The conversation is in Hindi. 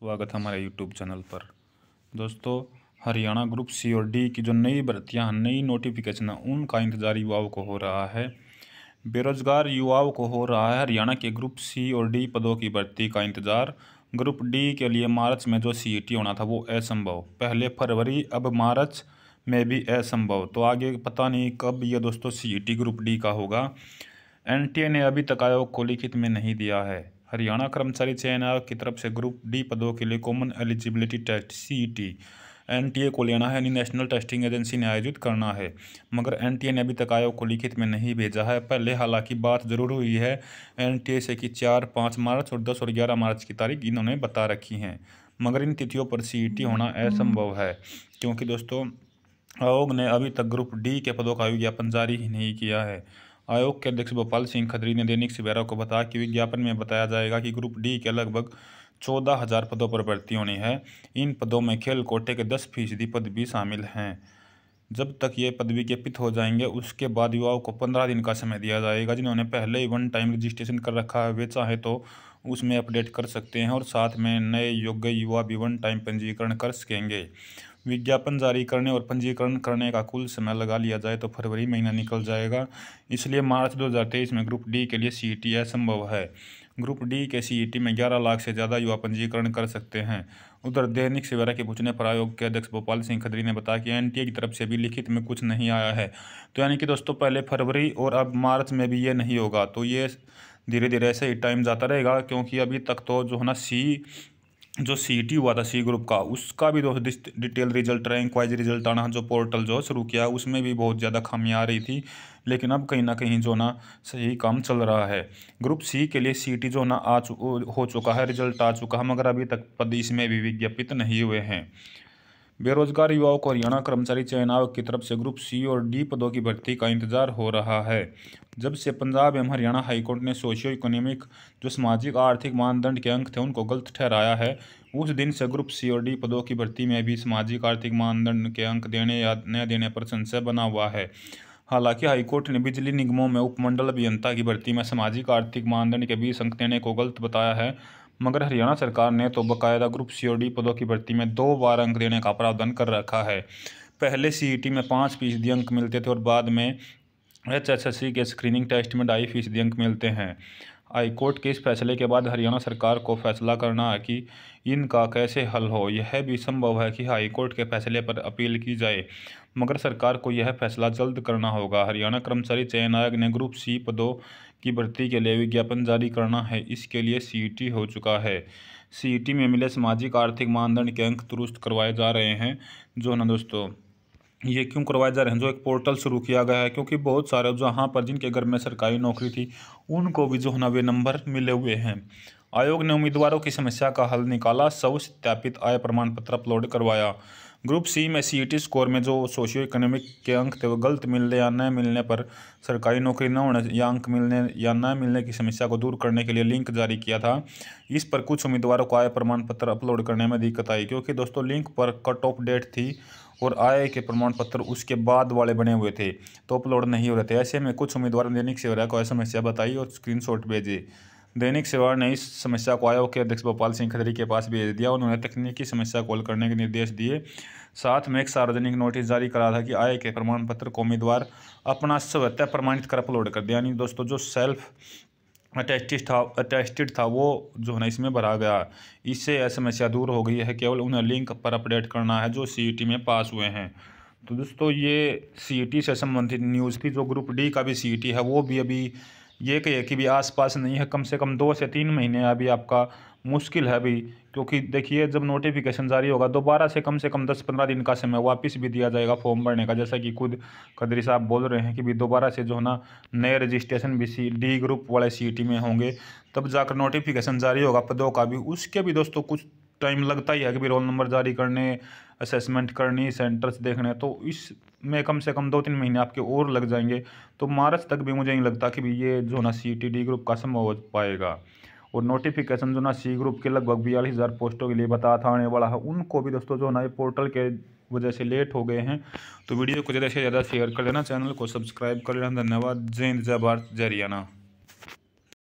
स्वागत है हमारे यूट्यूब चैनल पर दोस्तों हरियाणा ग्रुप सी और डी की जो नई भर्तियां नई नोटिफिकेशन है उनका इंतजार युवाओं को हो रहा है बेरोजगार युवाओं को हो रहा है हरियाणा के ग्रुप सी और डी पदों की भर्ती का इंतजार ग्रुप डी के लिए मार्च में जो सी e होना था वो असंभव पहले फरवरी अब मार्च में भी असंभव तो आगे पता नहीं कब ये दोस्तों सी e ग्रुप डी का होगा एन ने अभी तक आयोग को लिखित में नहीं दिया है हरियाणा कर्मचारी चयन आयोग की तरफ से ग्रुप डी पदों के लिए common eligibility test C T N T A को लेना है यानी नेशनल टेस्टिंग एजेंसी ने आयोजित करना है मगर एन टी ए ने अभी तक आयोग को लिखित में नहीं भेजा है पहले हालांकि बात जरूर हुई है एन टी ए से कि चार पाँच मार्च और दस और ग्यारह मार्च की तारीख इन्होंने बता रखी हैं मगर इन तिथियों पर सी ई टी होना हम्म। असंभव है क्योंकि दोस्तों आयोग ने अभी तक ग्रुप डी के पदों का विज्ञापन जारी ही नहीं किया है आयोग के अध्यक्ष भोपाल सिंह खदरी ने दैनिक सवेरा को बताया कि विज्ञापन में बताया जाएगा कि ग्रुप डी के लगभग चौदह हजार पदों पर भर्ती होनी है इन पदों में खेल कोटे के दस फीसदी पद भी शामिल हैं जब तक ये पद विज्ञापित हो जाएंगे उसके बाद युवाओं को पंद्रह दिन का समय दिया जाएगा जिन्होंने पहले ही वन टाइम रजिस्ट्रेशन कर रखा है वे चाहे तो उसमें अपडेट कर सकते हैं और साथ में नए योग्य युवा भी वन टाइम पंजीकरण कर सकेंगे विज्ञापन जारी करने और पंजीकरण करने का कुल समय लगा लिया जाए तो फरवरी महीना निकल जाएगा इसलिए मार्च 2023 में ग्रुप डी के लिए सी ई असंभव है ग्रुप डी के सी में ग्यारह लाख से ज़्यादा युवा पंजीकरण कर सकते हैं उधर दैनिक सवेरा के पूछने पर आयोग के अध्यक्ष भोपाल सिंह खदरी ने बताया कि एनटीए की तरफ से भी लिखित में कुछ नहीं आया है तो यानी कि दोस्तों पहले फरवरी और अब मार्च में भी ये नहीं होगा तो ये धीरे धीरे ऐसे ही टाइम जाता रहेगा क्योंकि अभी तक तो जो है ना सी जो सी टी e हुआ था सी ग्रुप का उसका भी दोस्तों detail result rank wise result आना जो पोर्टल जो शुरू किया उसमें भी बहुत ज़्यादा खामियाँ आ रही थी लेकिन अब कहीं ना कहीं जो ना सही काम चल रहा है ग्रुप सी के लिए सी टी e जो ना आ चु, हो चुका है रिजल्ट आ चुका है मगर अभी तक पद इसमें भी विज्ञापित नहीं हुए हैं बेरोजगार युवाओं को हरियाणा कर्मचारी चयन आयोग की तरफ से ग्रुप सी और डी पदों की भर्ती का इंतजार हो रहा है जब से पंजाब एवं हरियाणा हाईकोर्ट ने सोशियो इकोनॉमिक जो सामाजिक आर्थिक मानदंड के अंक थे उनको गलत ठहराया है उस दिन से ग्रुप सी और डी पदों की भर्ती में भी सामाजिक आर्थिक मानदंड के अंक देने या न देने पर संशय बना हुआ है हालांकि हाईकोर्ट ने बिजली निगमों में उपमंडल अभियंता की भर्ती में सामाजिक आर्थिक मानदंड के बीच अंक देने को गलत बताया है मगर हरियाणा सरकार ने तो बाकायदा ग्रुप सीओडी पदों की भर्ती में दो बार अंक देने का प्रावधान कर रखा है पहले सीईटी e में पाँच फीसदी अंक मिलते थे और बाद में एच एस एस सी के स्क्रीनिंग टेस्ट में ढाई फीसदी अंक मिलते हैं हाईकोर्ट के इस फैसले के बाद हरियाणा सरकार को फैसला करना है कि इनका कैसे हल हो यह भी संभव है कि हाईकोर्ट के फैसले पर अपील की जाए मगर सरकार को यह फैसला जल्द करना होगा हरियाणा कर्मचारी चयन आयोग ने ग्रुप सी पदों की भर्ती के लिए विज्ञापन जारी करना है इसके लिए सी हो चुका है सी में मिले सामाजिक आर्थिक मानदंड के अंक दुरुस्त करवाए जा रहे हैं जो ना दोस्तों ये क्यों करवाए जा रहे हैं जो एक पोर्टल शुरू किया गया है क्योंकि बहुत सारे जहाँ पर जिनके घर में सरकारी नौकरी थी उनको भी जो है वे नंबर मिले हुए हैं आयोग ने उम्मीदवारों की समस्या का हल निकाला सब सत्यापित आय प्रमाण पत्र अपलोड करवाया ग्रुप सी में सी टी स्कोर में जो सोशियो इकोनॉमिक के अंक थे वो गलत मिलने या न मिलने पर सरकारी नौकरी न होने या अंक मिलने या न मिलने की समस्या को दूर करने के लिए लिंक जारी किया था इस पर कुछ उम्मीदवारों को आय प्रमाण पत्र अपलोड करने में दिक्कत आई क्योंकि दोस्तों लिंक पर कट ऑफ डेट थी और आय के प्रमाण पत्र उसके बाद वाले बने हुए थे तो अपलोड नहीं हो रहे थे ऐसे में कुछ उम्मीदवारों ने दैनिक सेवरा को यह समस्या बताई और स्क्रीनशॉट भेजे दैनिक सेवा ने इस समस्या को आयोग के अध्यक्ष भोपाल सिंह खदरी के पास भेज दिया उन्होंने तकनीकी समस्या को हल करने के निर्देश दिए साथ में एक सार्वजनिक नोटिस जारी करा था कि आय के प्रमाण पत्र को उम्मीदवार अपना स्वतः प्रमाणित कर अपलोड कर दिया यानी दोस्तों जो सेल्फ अटेस्टेड था अटेस्टेड था वो जो है ना इसमें भरा गया इससे यह समस्या दूर हो गई है केवल उन्हें लिंक पर अपडेट करना है जो सी में पास हुए हैं तो दोस्तों ये सी से संबंधित न्यूज़ थी जो ग्रुप डी का भी सी है वो भी अभी ये कहिए कि भी आसपास नहीं है कम से कम दो से तीन महीने अभी आपका मुश्किल है अभी क्योंकि देखिए जब नोटिफिकेशन जारी होगा दोबारा से कम से कम दस पंद्रह दिन का समय वापस भी दिया जाएगा फॉर्म भरने का जैसा कि खुद कदरी साहब बोल रहे हैं कि भी दोबारा से जो है ना नए रजिस्ट्रेशन भी सी डी ग्रुप वाले सी में होंगे तब जाकर नोटिफिकेशन जारी होगा पदों का भी उसके भी दोस्तों कुछ टाइम लगता ही है कि भी रोल नंबर जारी करने असेसमेंट करनी सेंटर्स देखने तो इस में कम से कम दो तीन महीने आपके और लग जाएंगे तो मार्च तक भी मुझे नहीं लगता कि भी ये जो ना सी टी डी ग्रुप का संभव हो पाएगा और नोटिफिकेशन जो ना सी ग्रुप के लगभग बयालीस हज़ार पोस्टों के लिए बता था आने वाला है उनको भी दोस्तों जो ना ये पोर्टल के वजह से लेट हो गए हैं तो वीडियो को ज़्यादा से ज़्यादा शेयर कर लेना चैनल को सब्सक्राइब कर लेना धन्यवाद जय हिंद जय भारत जय हरियाणा